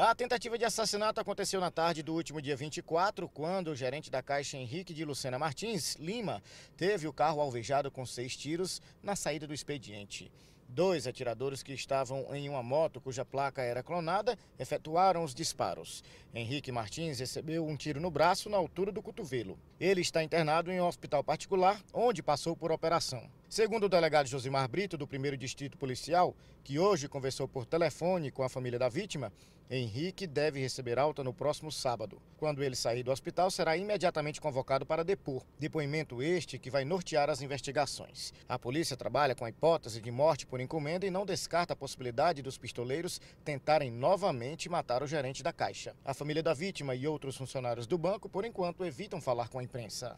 A tentativa de assassinato aconteceu na tarde do último dia 24, quando o gerente da Caixa Henrique de Lucena Martins, Lima, teve o carro alvejado com seis tiros na saída do expediente. Dois atiradores que estavam em uma moto cuja placa era clonada efetuaram os disparos. Henrique Martins recebeu um tiro no braço na altura do cotovelo. Ele está internado em um hospital particular, onde passou por operação. Segundo o delegado Josimar Brito, do 1 Distrito Policial, que hoje conversou por telefone com a família da vítima, Henrique deve receber alta no próximo sábado. Quando ele sair do hospital, será imediatamente convocado para depor. Depoimento este que vai nortear as investigações. A polícia trabalha com a hipótese de morte por encomenda e não descarta a possibilidade dos pistoleiros tentarem novamente matar o gerente da Caixa. A família da vítima e outros funcionários do banco, por enquanto, evitam falar com a imprensa.